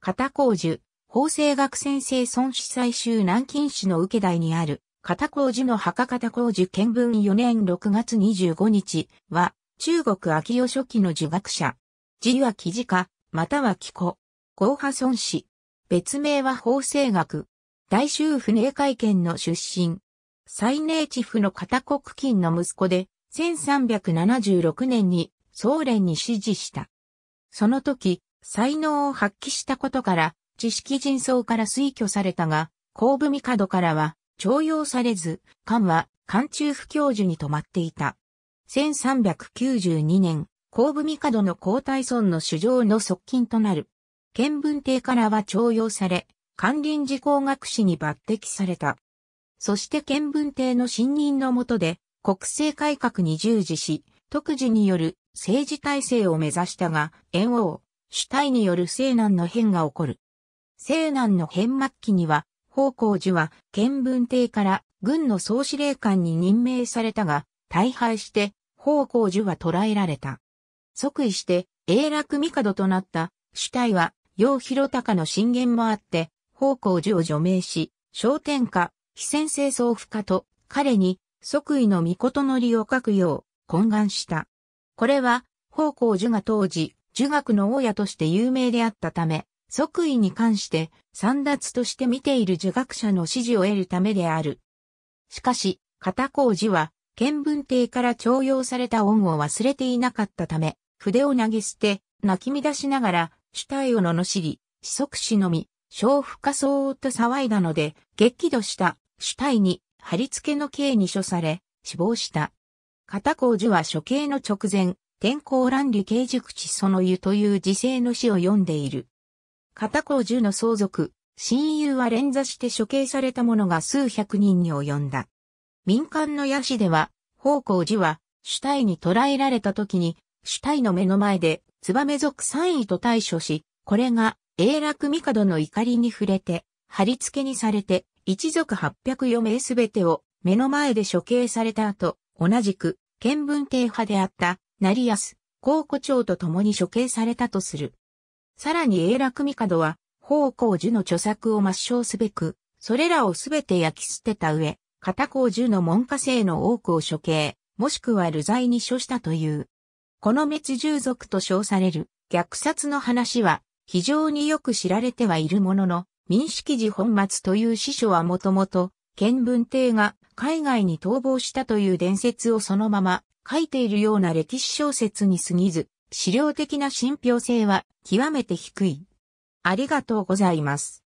片工寿、法政学先生孫子最終南京市の受け台にある、片工寿の墓片工寿見聞4年6月25日は、中国秋代初期の儒学者。字は記事家、または紀子。後派孫子。別名は法政学。大衆府寧会見の出身。最寧地府の片国金の息子で、1376年に総連に支持した。その時、才能を発揮したことから、知識人層から推挙されたが、後部帝からは、徴用されず、官は、官中不教授に止まっていた。1392年、後部帝の皇太孫の主上の側近となる。見文帝からは徴用され、官臨時工学士に抜擢された。そして見文帝の信任の下で、国政改革に従事し、特事による政治体制を目指したが、炎王、主体による西南の変が起こる。西南の変末期には、方光寺は県文帝から軍の総司令官に任命されたが、大敗して方光寺は捕らえられた。即位して、永楽帝となった主体は、楊広隆の進言もあって、方光寺を除名し、商天下、非先生総不家と、彼に即位の御事のりを書くよう懇願した。これは、方光寺が当時、儒学の大家として有名であったため、即位に関して、三奪として見ている儒学者の支持を得るためである。しかし、片甲寺は、見文帝から重用された恩を忘れていなかったため、筆を投げ捨て、泣き乱しながら、主体を罵り、子息死のみ、小不可相と騒いだので、激怒した主体に、貼り付けの刑に処され、死亡した。片甲寺は処刑の直前、天候乱理慶熟地その湯という時世の詩を読んでいる。片甲樹の相続、親友は連座して処刑された者が数百人に及んだ。民間の野詩では、宝光寺は、主体に捕らえられた時に、主体の目の前で、燕族三位と対処し、これが、永楽帝の怒りに触れて、貼り付けにされて、一族8 0余名すべてを目の前で処刑された後、同じく、見聞帝派であった成安、高古長と共に処刑されたとする。さらに永楽帝は、宝光樹の著作を抹消すべく、それらをすべて焼き捨てた上、片光樹の門下生の多くを処刑、もしくは流罪に処したという。この滅従族と称される虐殺の話は非常によく知られてはいるものの、民式記事本末という師書はもともと、見文帝が海外に逃亡したという伝説をそのまま書いているような歴史小説に過ぎず、資料的な信憑性は極めて低い。ありがとうございます。